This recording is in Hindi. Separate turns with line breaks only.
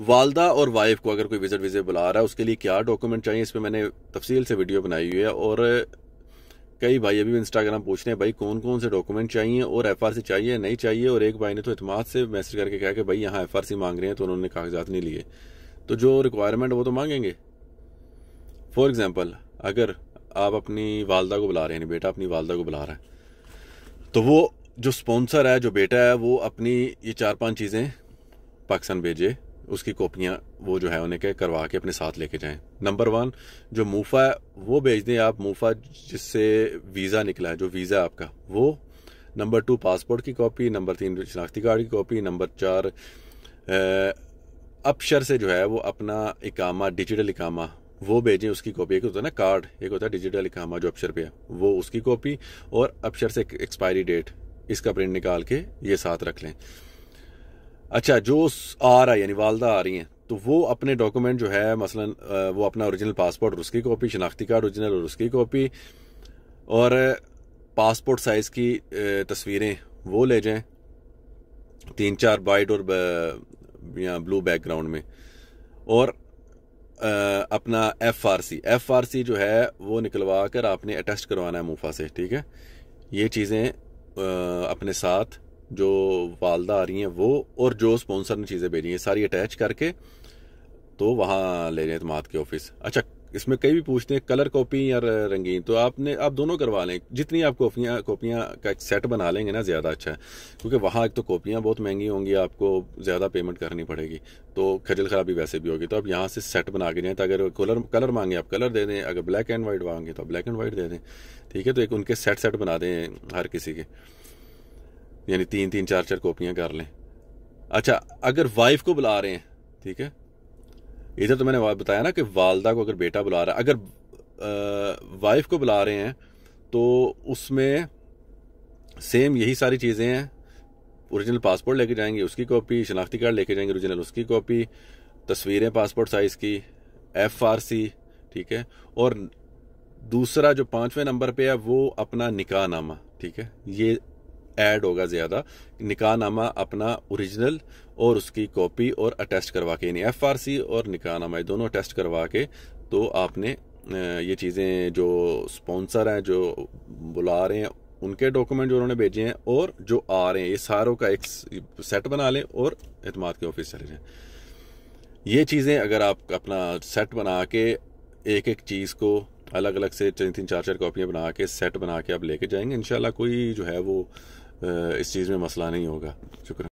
वालदा और वाइफ को अगर कोई विजिट विजिट बुला रहा है उसके लिए क्या डॉक्यूमेंट चाहिए इस पर मैंने तफसील से वीडियो बनाई हुई है और कई भाई अभी इंस्टाग्राम पूछ रहे हैं भाई कौन कौन से डॉक्यूमेंट चाहिए और एफ सी चाहिए नहीं चाहिए और एक भाई ने तो इतमाद से मैसेज करके कहा कि भाई यहाँ एफ मांग रहे हैं तो उन्होंने कागजात नहीं लिए तो जो रिक्वायरमेंट वो तो मांगेंगे फॉर एग्ज़ाम्पल अगर आप अपनी वालदा को बुला रहे हैं बेटा अपनी वालदा को बुला रहा है तो वो जो स्पॉन्सर है जो बेटा है वो अपनी ये चार पांच चीज़ें पाकिस्तान भेजे उसकी कॉपियाँ वो जो है उन्हें के करवा के अपने साथ लेके जाएं नंबर वन जो मूफा है वो भेज दें आप मूफा जिससे वीज़ा निकला है जो वीज़ा है आपका वो नंबर टू पासपोर्ट की कॉपी नंबर तीन शनाख्ती कार्ड की कॉपी नंबर चार अपशर से जो है वो अपना इकामा डिजिटल इकामा वो भेजें उसकी कॉपी एक होता है ना कार्ड एक होता है डिजिटल इकामा जो अपशर पे है वो उसकी कॉपी और अपशर से एक्सपायरी डेट इसका प्रिंट निकाल के ये साथ रख लें अच्छा जो आ रहा है यानी वालदा आ रही हैं तो वो अपने डॉक्यूमेंट जो है मसलन वो अपना ओरिजिनल पासपोर्ट और उसकी कॉपी शनाख्ती कार्ड ओरिजिनल और उसकी कॉपी और पासपोर्ट साइज़ की तस्वीरें वो ले जाएं तीन चार वाइट और या ब्लू बैकग्राउंड में और अपना F R C F R C जो है वो निकलवा कर आपने अटेस्ट करवाना है मुफा से ठीक है ये चीज़ें अपने साथ जो वालदा आ रही हैं वो और जो स्पॉन्सर ने चीज़ें भेजी हैं सारी अटैच करके तो वहाँ ले रहे हैं इतमाद के ऑफिस अच्छा इसमें कई भी पूछते हैं कलर कॉपी या रंगीन तो आपने आप दोनों करवा लें जितनी आप कॉपियाँ कॉपियाँ का एक सेट बना लेंगे ना ज़्यादा अच्छा है क्योंकि वहाँ एक तो कॉपियाँ बहुत महंगी होंगी आपको ज़्यादा पेमेंट करनी पड़ेगी तो खजल खराबी वैसे भी होगी तो आप यहाँ से सेट बना के जाएँ तो अगर कलर कलर मांगे आप कलर दे दें अगर ब्लैक एंड वाइट मांगे तो आप ब्लैक एंड वाइट दे दें ठीक है तो एक उनके सेट सेट बना दें हर किसी के यानी तीन तीन चार चार कॉपियाँ कर लें अच्छा अगर वाइफ को बुला रहे हैं ठीक है इधर तो मैंने बताया ना कि वालदा को अगर बेटा बुला रहा है अगर वाइफ को बुला रहे हैं तो उसमें सेम यही सारी चीज़ें हैं ओरिजिनल पासपोर्ट लेके जाएंगे उसकी कॉपी शनाख्ती कार्ड लेके जाएंगे ओरिजिनल उसकी कॉपी तस्वीरें पासपोर्ट साइज़ की एफ आर सी ठीक है और दूसरा जो पाँचवें नंबर पे है वो अपना निकाह नामा ठीक है ये ऐड होगा ज़्यादा निकाहनामा अपना ओरिजिनल और उसकी कॉपी और अटेस्ट करवा के यानी एफ और निकाहनामा दोनों अटेस्ट करवा के तो आपने ये चीज़ें जो स्पॉन्सर हैं जो बुला रहे हैं उनके डॉक्यूमेंट जो उन्होंने भेजे हैं और जो आ रहे हैं ये सारों का एक सेट बना लें और अतमाद के ऑफिस चले जाएँ ये चीज़ें अगर आप अपना सेट बना के एक एक चीज़ को अलग अलग से तीन तीन चार चार कॉपियाँ बना के सेट बना के आप लेके जाएंगे इन कोई जो है वो इस चीज़ में मसला नहीं होगा शुक्रिया